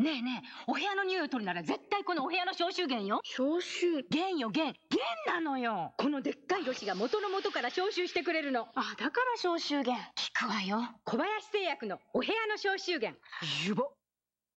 ねえねえ、お部屋の匂いを取るなら絶対このお部屋の消臭源よ。消臭源よ、源。源なのよ。このでっかいロシが元の元から消臭してくれるの。あ、だから消臭源。聞くわよ。小林製薬のお部屋の消臭源。ゆぼ。